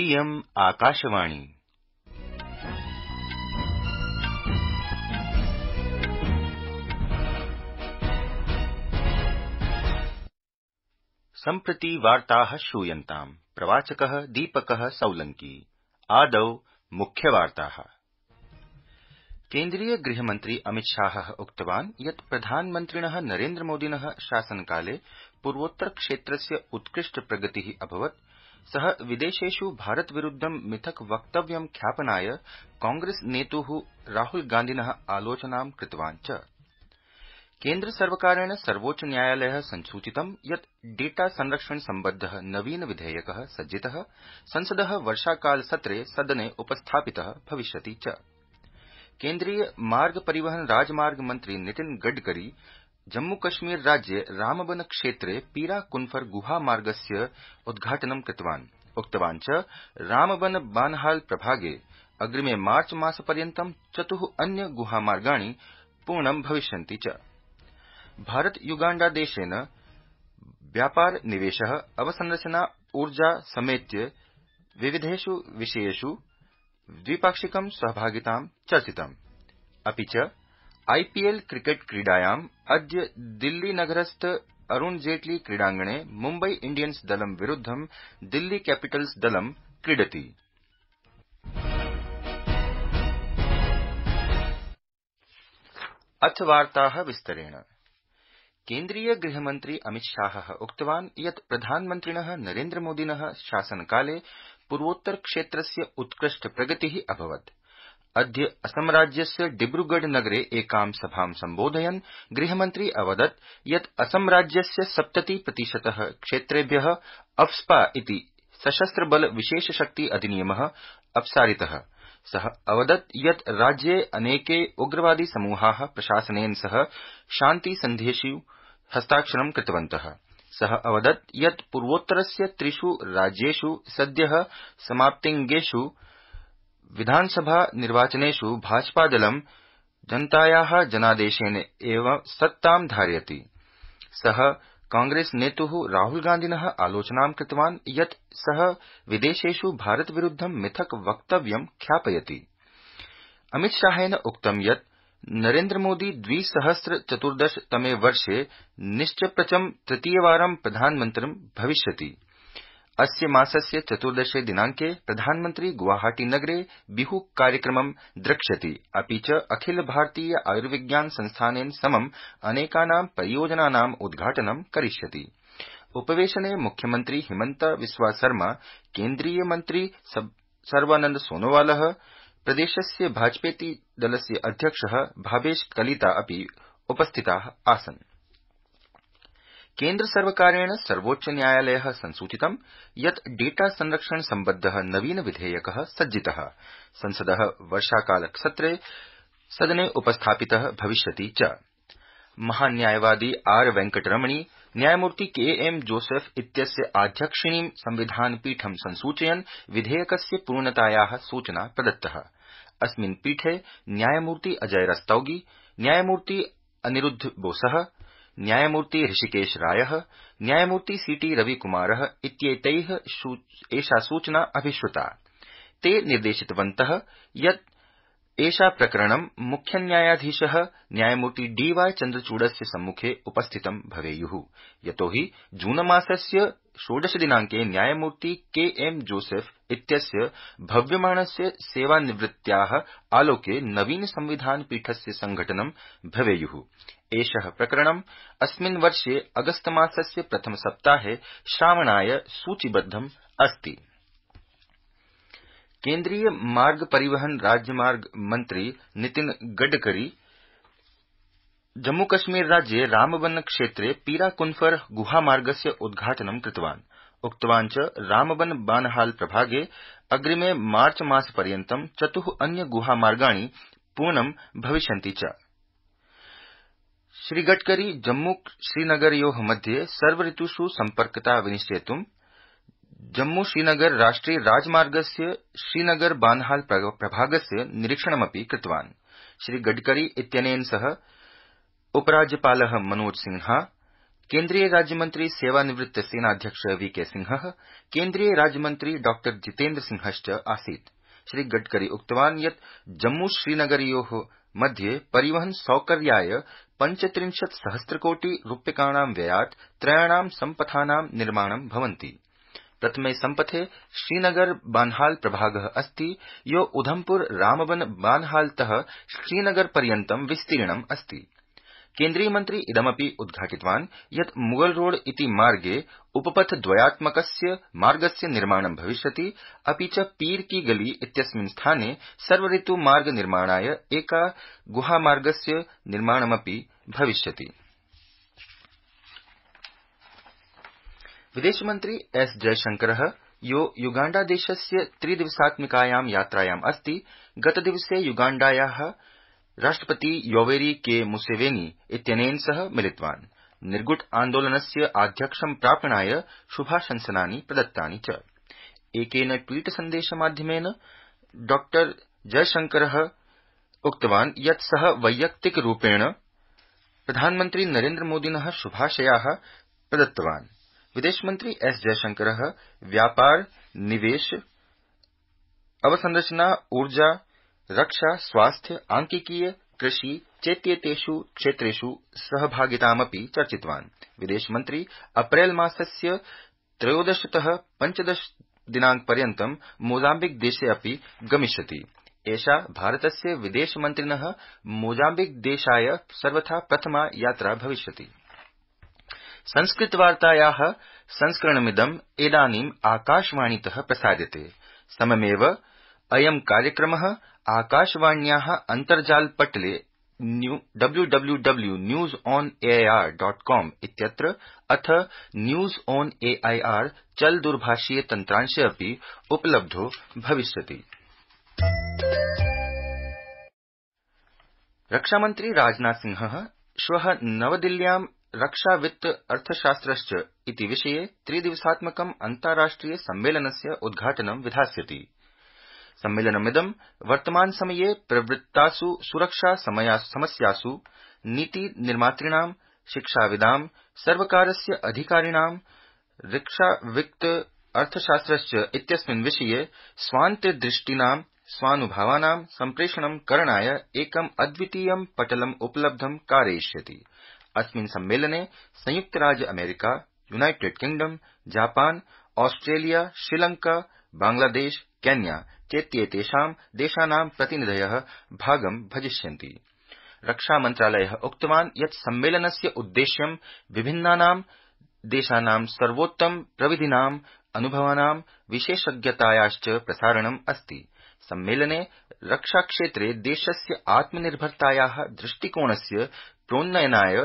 इयम् आकाशवाणी सम्प्रति वार्ताः श्रूयन्ताम् प्रवाचकः दीपकः सौलंकी आदौ मुख्यवार्ताः केन्द्रीय गृहमन्त्री अमितशाहः उक्तवान् यत् प्रधानमन्त्रिणः नरेन्द्रमोदिनः शासनकाले पूर्वोत्तर क्षेत्रस्य उत्कृष्ट प्रगति अभवत् सः भारत भारतविरुद्धं मिथक वक्तव्यं ख्यापनाय कांग्रेस नेत्ः आलोचना आलोचनां कृतवान् च सर्वोच्च न्यायालय संसूचितं यत् डेटा संरक्षण संबद्ध नवीन विधेयक सज्जित संसद वर्षाकाल सत्रे सदने उपस्थापितः भविष्यति च केन्द्रीय मार्ग परिवहन राजमार्ग मंत्री नितिन गडकरी जम्मू कश्मीर राज्ये रामबन क्षेत्रे पीरा कुन्फर गुहा मार्गस्य उद्घाटनं कृतवान् उक्तवान् च रामबन बानहाल प्रभागे अग्रिमे मार्च मासपर्यन्तं चतुः अन्य गुहामार्गाणि पूर्णं भविष्यन्ति च भारत युगाण्डा देशेन व्यापार निवेश अवसंरचना ऊर्जा समेत्य विविधेष् विषयेष् द्विपाक्षिकं सहभागितां चर्चितम् अपि च आईपीएल क्रिकेट् अद अद्य नगरस्थ अरुण जेटली क्रीडांगणे मुंबई इंडियंस दल विरुद्धं दिल्ली कैपिटल्स दल क्रीडति अथ वार्ताः विस्तरेण केन्द्रीय गृहमन्त्री अमितशाहः उक्तवान् यत् प्रधानमन्त्रिणः नरेन्द्रमोदिनः शासनकाले पूर्वोत्तर क्षेत्रस्य उत्कृष्ट प्रगति अभवत् अद्य असमराज्यस्य डिब्रगढ़ नगरे एकां सभां सम्बोधयन् गृहमन्त्री अवदत् यत् असमराज्यस्य सप्तति प्रतिशत क्षेत्रेभ्य अफस्पा इति सशस्त्रबल विशेषशक्ति अधिनियम अपसारित स अवदत् यत् राज्ये अनेके उग्रवादी समूहा प्रशासनेन सह शान्तिसन्धेष् हस्ताक्षरं कृतवन्त स अवदत् यत् पूर्वोत्तरस्य त्रिष् राज्येष् सद्य समाप्तिंगेष् विधानसभा निर्वाचनेष् भाजपादलं जनताया जनादेशेन एव सत्तां धारयति स कांग्रेसनेतु राहुलगान्धिन आलोचनां कृतवान् यत् स विदेशेष् भारतविरुद्धं मिथक वक्तव्यं ख्यापयति अमितशाहेन उक्तं यत् नरेन्द्रमोदी द्विसहस्र चतुर्दश तमे वर्षे निश्चप्रचं तृतीयवारं प्रधानमन्त्री भविष्यति अस्य मासस्य चतुर्दशे दिनांके प्रधानमन्त्री गुवाहाटी नगरे बिहु कार्यक्रमं द्रक्ष्यति अपि च अखिल भारतीय आयुर्विज्ञान संस्थानेन समं अनेकानां परियोजनानाम् उद्घाटनं करिष्यति उपवेशने मुख्यमन्त्री हिमन्त बिस्वा सरमा मंत्री सर्वानंद सोनोवाल प्रदेशस्य भाजपेति दलस्य अध्यक्ष भावेश कलिता अपि उपस्थिता आसन् केन्द्र सर्वोच्च न्यायालय संसूचितं यत् डेटा संरक्षण सम्बद्ध नवीन विधेयक सज्जित संसद वर्षाकालसत्रे सदने उपस्थापित भविष्यति च महान्यायवादी आर वेंकटरमणी न्यायमूर्ति के एम जोसेफ इत्यस्य आध्यक्षिणीं संविधानपीठं संसूचयन् विधेयकस्य पूर्णताया सूचना प्रदत्त अस्मिन् पीठे न्यायमूर्ति अजय रस्तौगी न्यायमूर्ति अनिरूद्ध बोस न्यायमूर्ति ऋषिकेश राय न्यायमूर्ति सीटी रवि कुमार एषा सूचना अभिश्रुता ते निर्देशितवन्त यत् एषा प्रकरणं न्यायाधीश न्यायमूर्ति डी वाई चन्द्रचूडस्य सम्मुखे उपस्थितं भवेयु यतोहि जूनमासस्य दिनाक न्यायमूर्ति के एम जोसेफ इत्यस्य भव्यमाणस्य सेवानिवृत्त्या आलोके नवीन संविधान पीठस्य संघटनं भवेयु एष प्रकरणम् अस्मिन् वर्षे अगस्तमासस्य प्रथमसप्ताहे श्रावणाय सूचीबद्धम् अस्ति केन्द्रीय मार्ग परिवहन राज्यमार्ग मन्त्री नितिन गडकरी जम्मूकश्मीर राज्ये रामबन क्षेत्रे पीराकुन्फर गुहामार्गस्य उद्घाटनं कृतवान् उक्तवान् च रामबन बानहाल प्रभागे अग्रिमे मार्च मासपर्यन्तं चतुः अन्य गुहामार्गाणि पूर्णं भविष्यन्ति चा ಶ್ರೀ ಗಡ್ಕರಿ ಜಮ್ಮು ಶ್ರೀನಗರಯೋ ಮಧ್ಯೆ ಸರ್ವಋತುಷು ಸಂಪರ್ಕತಾ ವಿನಿಶ್ಚೇತುಂ जम्मू श्रीनगर राष्ट्रीय राजमार्गस्य श्रीनगर बानहाल प्रभागस्य निरीक्षणमपि कृतवान् श्री गडकरी इत्यनेन सह उपराज्यपाल मनोज सिन्हा केन्द्रीय राज्यमन्त्री सेवानिवृत्त सेनाध्यक्ष वीके सिंह केन्द्रीय राज्यमन्त्री डॉ जितेन्द्र सिंहश्च आसीत् श्री गडकरी उक्तवान् यत् जम्मू श्रीनगरयो मध्ये परिवहन सौकर्याय पञ्चत्रिंशत् सहस्रकोटि रूप्यकाणां व्ययात् त्रयाणां सम्पथानां निर्माणं भवन्ति प्रथमे सम्पथे श्रीनगर बान्हाल प्रभाग अस्ति यो उधमपुर रामबन बान्हालत श्रीनगर पर्यन्तं विस्तीर्णम् अस्ति केन्द्रीय मन्त्री इदमपि उद्घाटितवान् यत् मुगल रोड इति मार्गे उपपथद्वयात्मकस्य मार्गस्य निर्माणं भविष्यति अपि च पीर की गली इत्यस्मिन् स्थाने सर्वऋत् मार्ग निर्माणाय एका गुहामार्गस्य निर्माणमपि भविष्यति विदेशमन्त्री एस जयशंकर यो युगाण्डादेशस्य त्रिदिवसात्मिकायां यात्रायाम् अस्ति गतदिवसे युगाण्डाया राष्ट्रपति योवेरी के मुसेवेनी इत्यनेन सह मिलितवान् निर्गुट आन्दोलनस्य आध्यक्षं प्रापणाय शुभाशंसनानि प्रदत्तानि च एकेन ट्वीट सन्देश माध्यमेन डॉ जयशंकर उक्तवान् यत् सः प्रधानमंत्री प्रधानमन्त्री नरेन्द्रमोदिन शुभाशया प्रदत्तवान् विदेशमन्त्री एस जयशंकर व्यापार निवेश अवसंरचना ऊर्जा रक्षा स्वास्थ्य आंकिकीय कृषि चेत्येतेष् क्षेत्रेष् सहभागितामपि चर्चितवान् विदेशमन्त्री अप्रैलमासस्य त्रयोदशत पञ्चदश दिनांकपर्यन्तं मोजाम्बिक देशे अपि गमिष्यति एषा भारतस्य विदेशमन्त्रिण मोजाम्बिक देशाय सर्वथा प्रथमा यात्रा भविष्यति संस्कृतवार्ताया संस्करणमिदम् इदानीम् आकाशवाणीत प्रसार्यते सममेव अयं कार्यक्रम अंतर्जाल पटले W W W news on A R dot com इत्यत्र अथ news on A I R चल दूरभाषीय तंत्रांश अपि उपलब्धो भविष्य भविष्यति राजनाथ सिंह श्वः नवदिल्ल्यां वित्त अर्थशास्त्रश्च इति विषये त्रिदिवसात्मकम् अन्ताराष्ट्रिय सम्मेलनस्य उद्घाटनं विधास्यति सम्मेलनमिदं वर्तमानसमये प्रवृत्तासु सुरक्षा समस्यासु नीतिनिर्मातृणां शिक्षाविदां सर्वकारस्य अधिकारिणां रिक्शावित्त अर्थशास्त्र इत्यस्मिन् विषये स्वान्तर्दृष्टीनां स्वान्भावानां सम्प्रेषणं करणाय एकम् अद्वितीयं पटलम् उपलब्धं कारयिष्यति अस्मिन् सम्मेलने संयुक्तराज्य America United Kingdom Japan Australia Sri Lanka Bangladesh Kenya चेत्येतेषां देशानां प्रतिनिधय भागं भजिष्यन्ति रक्षामन्त्रालय उक्तवान् यत् सम्मेलनस्य उद्देश्यं विभिन्नानां देशानां सर्वोत्तम प्रविधीनां अनुभवानां विशेषज्ञतायाश्च प्रसारणम् अस्ति सम्मेलने रक्षाक्षेत्रे देशस्य आत्मनिर्भरताया दृष्टिकोणस्य प्रोन्नयनाय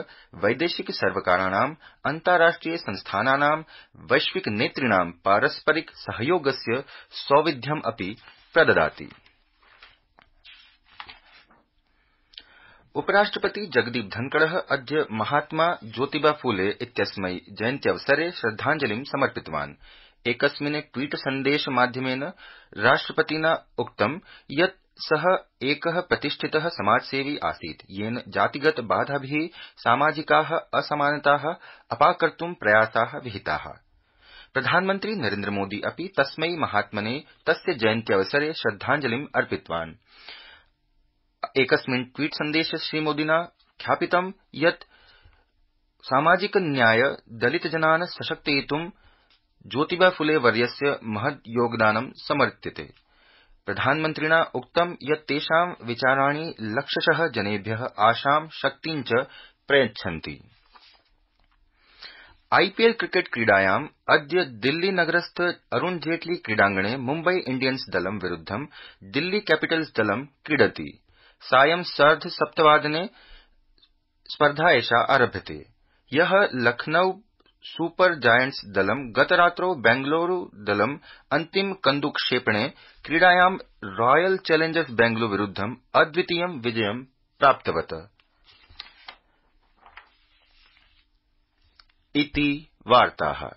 वैदेशिक सर्वकाराणाम् अन्ताराष्ट्रिय संस्थानानां वैश्विक नेतृणां पारस्परिक सहयोगस्य सौविध्यम् अपि प्रददाति उपराष्ट्रपति जगदीप धनखड़ अद्य महात्मा ज्योतिबा फूले इत्यस्मै जयन्त्यवसरे श्रद्धाञ्जलिं समर्पितवान् एकस्मिन् ट्वीट सन्देश माध्यमेन राष्ट्रपतिना उक्तं यत् सः एकः प्रतिष्ठितः समाजसेवी आसीत् येन जातिगत बाधाभिः सामाजिकाः असमानताः अपाकर्त् प्रयासा विहिता प्रधानमन्त्री नरेन्द्रमोदी अपि तस्मै महात्मने तस्य जयन्त्यवसरे श्रद्धाञ्जलिम् अर्पितवान् एकस्मिन् ट्वीट् सन्देशे श्रीमोदिना ख्यापितं यत् सामाजिक न्याय दलितजनान् सशक्तयितुं ज्योतिबा फुले वर्यस्य महद् योगदानं समर्प्यते प्रधानमन्त्रिणा उक्तं यत् तेषां विचाराणि लक्षश जनेभ्य आशां शक्तिं च प्रयच्छन्ति आईपीएल क्रिकेट क्रीडायाम् अद्य नगरस्थ अरुण जेटली क्रीडांगणे मुम्बई इण्डियन्स दलं विरुद्धं दिल्ली कैपिटल्स दलं क्रीडति सायं सार्ध सप्तवादने स्पर्धा एषा आरभ्यते लखनऊ सुपर जायंट्स दलं गतरात्रौ दल अंतिम अन्तिम क्षेपणे क्रीडायां रॉयल चैलेंजर्स बेंगलुरू विरुद्धं अद्वितीयं विजयं प्राप्तवत इति वार्ताः